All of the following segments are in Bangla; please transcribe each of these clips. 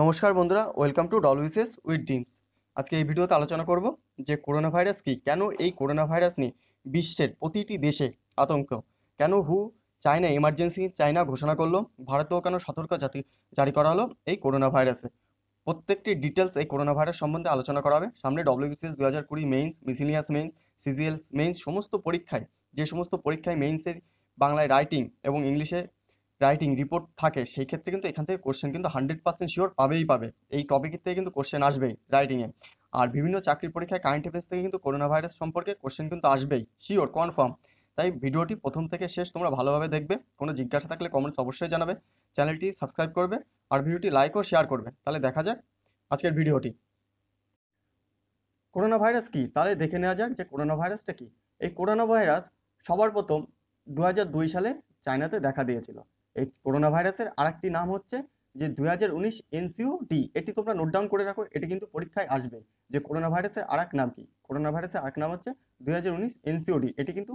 নমস্কার বন্ধুরা ওয়েলকাম টু ডব্লিউসিএস উইথ ডিমস আজকে এই ভিডিওতে আলোচনা করব যে করোনা ভাইরাস কি কেন এই করোনা ভাইরাস নিয়ে বিশ্বের প্রতিটি দেশে আতঙ্ক কেন হু চায়না এমার্জেন্সি চায়না ঘোষণা করলো ভারতেও কেন সতর্ক জাতি জারি করা হলো এই করোনা ভাইরাসে প্রত্যেকটি ডিটেলস এই করোনা ভাইরাস সম্বন্ধে আলোচনা করা হবে সামনে ডব্লিউবিসিএস দু হাজার কুড়ি mains miscellaneous mains CGLs mains সমস্ত পরীক্ষায় যে সমস্ত পরীক্ষায় মেইন্সের বাংলায় রাইটিং এবং ইংলিশে রাইটিং রিপোর্ট থাকে সেই ক্ষেত্রে কিন্তু এখান থেকে কোশ্চেন কিন্তু হান্ড্রেড পার্সেন্ট শিওর পাবেই পাবে এই টপিকের থেকে কিন্তু কোশ্চেন আসবেই রাইটিংয়ে আর বিভিন্ন চাকরির পরীক্ষায় কারেন্ট অ্যাফেয়ার্স থেকে কিন্তু করোনা ভাইরাস সম্পর্কে কোশ্চেন কিন্তু আসবেই শিওর কনফার্ম তাই ভিডিওটি প্রথম থেকে শেষ তোমরা ভালোভাবে দেখবে কোনো জিজ্ঞাসা থাকলে কমেন্টস অবশ্যই জানাবে চ্যানেলটি সাবস্ক্রাইব করবে আর ভিডিওটি লাইক ও শেয়ার করবে তাহলে দেখা যাক আজকের ভিডিওটি করোনা ভাইরাস কি তাহলে দেখে নেওয়া যাক যে করোনা ভাইরাসটা কি এই করোনা ভাইরাস সবার প্রথম দু সালে চায়নাতে দেখা দিয়েছিল এই করোনা ভাইরাসের আরেকটি নাম হচ্ছে যে দুই হাজার উনিশ ডি এটি তোমরা নোট ডাউন করে রাখো এটি কিন্তু পরীক্ষায় আসবে যে করোনা ভাইরাসের আর এক নাম কি করোনা ভাইরাসের আর এক নাম হচ্ছে দুই হাজার উনিশ এনসিওডি এটি কিন্তু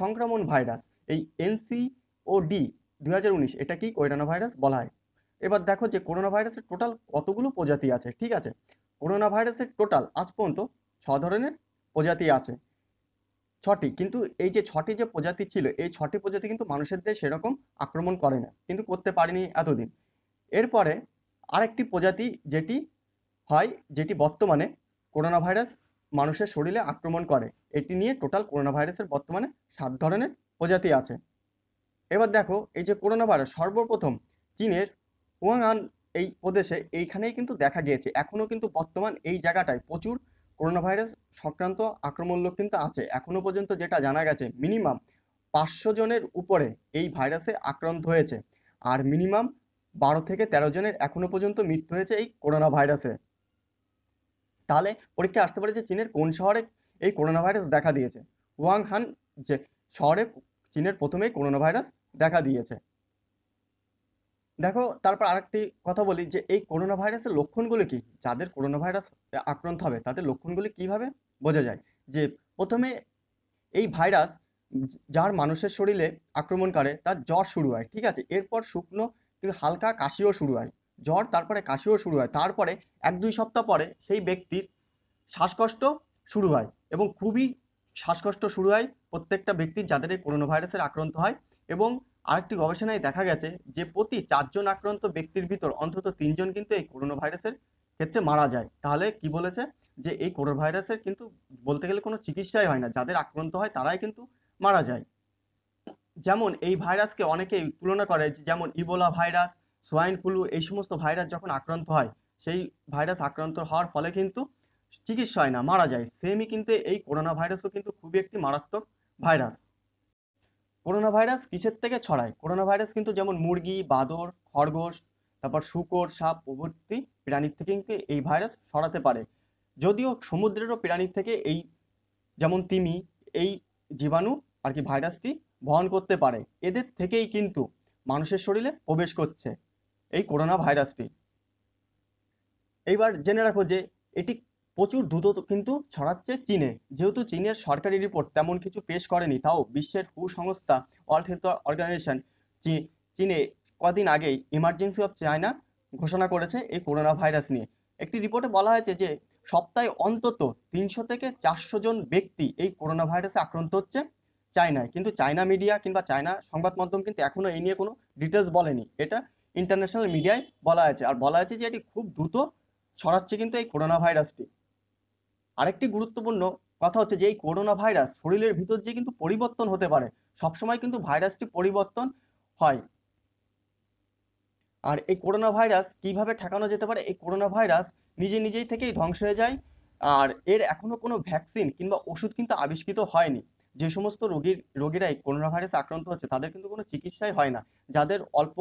সংক্রমণ ভাইরাস এই এনসিওডি দুই হাজার উনিশ এটা কি করোনা ভাইরাস বলা হয় এবার দেখো যে করোনা ভাইরাসের টোটাল কতগুলো প্রজাতি আছে ঠিক আছে করোনা ভাইরাসের টোটাল আজ পর্যন্ত ছ ধরনের প্রজাতি আছে ছটি কিন্তু এই যে ছটি যে প্রজাতি ছিল এই ছটি প্রজাতি কিন্তু মানুষের দিয়ে সেরকম আক্রমণ করে না কিন্তু করতে পারেনি এতদিন এরপরে আরেকটি প্রজাতি যেটি হয় যেটি বর্তমানে করোনা ভাইরাস মানুষের শরীরে আক্রমণ করে এটি নিয়ে টোটাল করোনা ভাইরাসের বর্তমানে সাত ধরনের প্রজাতি আছে এবার দেখো এই যে করোনা ভাইরাস সর্বপ্রথম চীনের হুয়াংআন এই প্রদেশে এইখানেই কিন্তু দেখা গিয়েছে এখনও কিন্তু বর্তমান এই জায়গাটায় প্রচুর করোনা ভাইরাস সংক্রান্ত আক্রমণ লোক কিন্তু আছে এখনো পর্যন্ত যেটা জানা গেছে মিনিমাম পাঁচশো জনের উপরে এই ভাইরাসে আক্রান্ত হয়েছে আর মিনিমাম বারো থেকে তেরো জনের এখনো পর্যন্ত মৃত্যু হয়েছে এই করোনা ভাইরাসে তাহলে পরীক্ষা আসতে পারে যে চীনের কোন শহরে এই করোনা ভাইরাস দেখা দিয়েছে ওয়াংহান যে শহরে চীনের প্রথমেই করোনা ভাইরাস দেখা দিয়েছে দেখো তারপর আরেকটি কথা বলি যে এই করোনা ভাইরাসের লক্ষণগুলো কি যাদের করোনা ভাইরাস আক্রান্ত হবে তাদের লক্ষণগুলি কিভাবে বোঝা যায় যে প্রথমে এই ভাইরাস যার মানুষের শরীরে আক্রমণ করে তার জ্বর শুরু হয় ঠিক আছে এরপর শুকনো হালকা কাশিও শুরু হয় জ্বর তারপরে কাশিও শুরু হয় তারপরে এক দুই সপ্তাহ পরে সেই ব্যক্তির শ্বাসকষ্ট শুরু হয় এবং খুবই শ্বাসকষ্ট শুরু হয় প্রত্যেকটা ব্যক্তির যাদের এই করোনা ভাইরাসের আক্রান্ত হয় এবং আরেকটি গবেষণায় দেখা গেছে যে প্রতি চারজন আক্রান্ত ব্যক্তির ভিতর অন্তত তিনজন কিন্তু এই করোনা ভাইরাসের ক্ষেত্রে মারা যায় তাহলে কি বলেছে যে এই করোনা ভাইরাসের কিন্তু বলতে গেলে কোনো চিকিৎসাই হয় না যাদের আক্রান্ত হয় তারাই কিন্তু মারা যায় যেমন এই ভাইরাসকে অনেকে তুলনা করে যেমন ইবোলা ভাইরাস সোয়াইন ফ্লু এই সমস্ত ভাইরাস যখন আক্রান্ত হয় সেই ভাইরাস আক্রান্ত হওয়ার ফলে কিন্তু চিকিৎসা হয় না মারা যায় সেমই কিন্তু এই করোনা ভাইরাসও কিন্তু খুবই একটি মারাত্মক ভাইরাস করোনা ভাইরাস কিসের থেকে ছড়ায় করোনা ভাইরাস কিন্তু যেমন মুরগি বাঁদর খরগোশ তারপর শুকর সাপ প্রভৃতি প্রাণীর থেকে কিন্তু এই ভাইরাস ছড়াতে পারে যদিও সমুদ্রেরও প্রাণীর থেকে এই যেমন তিমি এই জীবাণু আর কি ভাইরাসটি বহন করতে পারে এদের থেকেই কিন্তু মানুষের শরীরে প্রবেশ করছে এই করোনা ভাইরাসটি এইবার জেনে রাখো যে এটি প্রচুর দ্রুত কিন্তু ছড়াচ্ছে চীনে যেহেতু চীনের সরকারি রিপোর্ট তেমন কিছু পেশ করেনি তাও বিশ্বের হু সংস্থা ওয়ার্ল্ড হেলথ অর্গানাইজেশন চীনে কদিন আগেই ইমার্জেন্সি অফ চায়না ঘোষণা করেছে এই করোনা ভাইরাস নিয়ে একটি রিপোর্টে বলা হয়েছে যে সপ্তাহে অন্তত তিনশো থেকে চারশো জন ব্যক্তি এই করোনা ভাইরাসে আক্রান্ত হচ্ছে চায়নায় কিন্তু চায়না মিডিয়া কিংবা চায়না সংবাদ মাধ্যম কিন্তু এখনো এই নিয়ে কোনো ডিটেলস বলেনি এটা ইন্টারন্যাশনাল মিডিয়ায় বলা হয়েছে আর বলা হয়েছে যে এটি খুব দ্রুত ছড়াচ্ছে কিন্তু এই করোনা ভাইরাসটি আরেকটি গুরুত্বপূর্ণ কথা হচ্ছে যে এই করোনা ভাইরাস শরীরের ভিতর দিয়ে কিন্তু পরিবর্তন হতে পারে সবসময় কিন্তু ভাইরাসটি পরিবর্তন হয় আর এই করোনা ভাইরাস কিভাবে ঠেকানো যেতে পারে এই করোনা ভাইরাস নিজে নিজেই থেকেই ধ্বংস হয়ে যায় আর এর এখনো কোনো ভ্যাকসিন কিংবা ওষুধ কিন্তু আবিষ্কৃত হয়নি যে সমস্ত রোগীর রোগীরা এই করোনা ভাইরাসে আক্রান্ত হচ্ছে তাদের কিন্তু কোনো চিকিৎসাই হয় না যাদের অল্প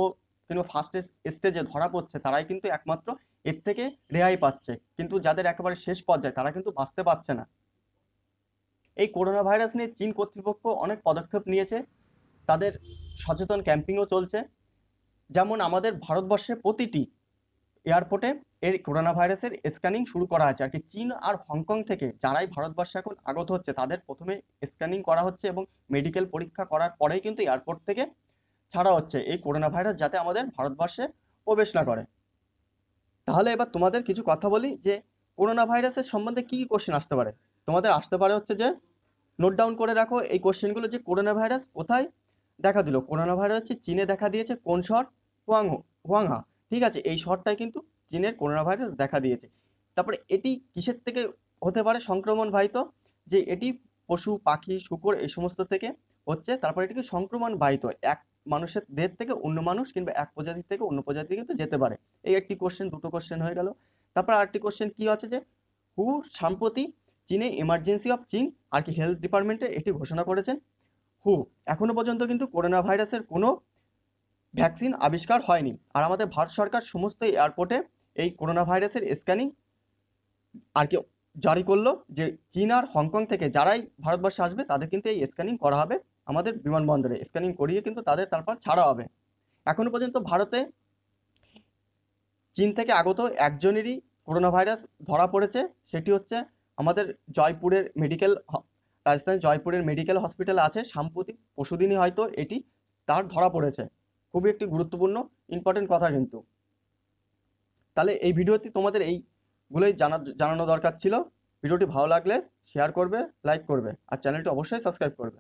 কিংবা ফার্স্ট স্টেজে ধরা পড়ছে তারাই কিন্তু একমাত্র এর থেকে রেহাই পাচ্ছে কিন্তু যাদের একেবারে শেষ পর্যায়ে তারা কিন্তু বাঁচতে পারছে না এই করোনা ভাইরাস নিয়ে চীন কর্তৃপক্ষ অনেক পদক্ষেপ নিয়েছে তাদের সচেতন ক্যাম্পিংও চলছে যেমন আমাদের ভারতবর্ষে প্রতিটি এয়ারপোর্টে এই করোনা ভাইরাসের স্ক্যানিং শুরু করা আছে আর কি চীন আর হংকং থেকে যারাই ভারতবর্ষে এখন আগত হচ্ছে তাদের প্রথমে স্ক্যানিং করা হচ্ছে এবং মেডিকেল পরীক্ষা করার পরেই কিন্তু এয়ারপোর্ট থেকে ছাড়া হচ্ছে এই করোনা ভাইরাস যাতে আমাদের ভারতবর্ষে প্রবেশ না করে তাহলে এবার তোমাদের কিছু কথা বলি যে করোনা ভাইরাসের সম্বন্ধে কি কি কোশ্চেন আসতে পারে তোমাদের আসতে পারে হচ্ছে যে নোট ডাউন করে রাখো এই কোশ্চেনগুলো যে করোনা ভাইরাস কোথায় দেখা দিল করোনা ভাইরাস হচ্ছে চীনে দেখা দিয়েছে কোন শহর হুয়াংহো হুয়াংহা ঠিক আছে এই শহরটায় কিন্তু চীনের করোনা ভাইরাস দেখা দিয়েছে তারপরে এটি কিসের থেকে হতে পারে সংক্রমণ বাহিত যে এটি পশু পাখি শুকর এই সমস্ত থেকে হচ্ছে তারপরে এটিকে সংক্রমণ বাহিত এক মানুষের দেহ থেকে অন্য মানুষ কিংবা এক প্রজাতি থেকে অন্য প্রজাতি কিন্তু যেতে পারে এই একটি কোশ্চেন দুটো কোশ্চেন হয়ে গেল তারপর আরেকটি কোশ্চেন কি আছে যে হু সাম্প্রতি চীনে ইমার্জেন্সি অফ চীন আর কি হেলথ ডিপার্টমেন্টে এটি ঘোষণা করেছেন হু এখনো পর্যন্ত কিন্তু করোনা ভাইরাসের কোনো ভ্যাকসিন আবিষ্কার হয়নি আর আমাদের ভারত সরকার সমস্ত এয়ারপোর্টে এই করোনা ভাইরাসের স্ক্যানিং আর কি জারি করলো যে চীন আর হংকং থেকে যারাই ভারতবর্ষে আসবে তাদের কিন্তু এই স্ক্যানিং করা হবে আমাদের বিমানবন্দরে স্ক্যানিং করিয়ে কিন্তু তাদের তারপর ছাড়া হবে এখনো পর্যন্ত ভারতে চীন থেকে আগত একজনেরই করোনা ভাইরাস ধরা পড়েছে সেটি হচ্ছে আমাদের জয়পুরের মেডিকেল রাজস্থানের জয়পুরের মেডিকেল হসপিটাল আছে সাম্প্রতিক পশুদিনই হয়তো এটি তার ধরা পড়েছে খুবই একটি গুরুত্বপূর্ণ ইম্পর্টেন্ট কথা কিন্তু তাহলে এই ভিডিওটি তোমাদের এইগুলোই জানা জানানো দরকার ছিল ভিডিওটি ভালো লাগলে শেয়ার করবে লাইক করবে আর চ্যানেলটি অবশ্যই সাবস্ক্রাইব করবে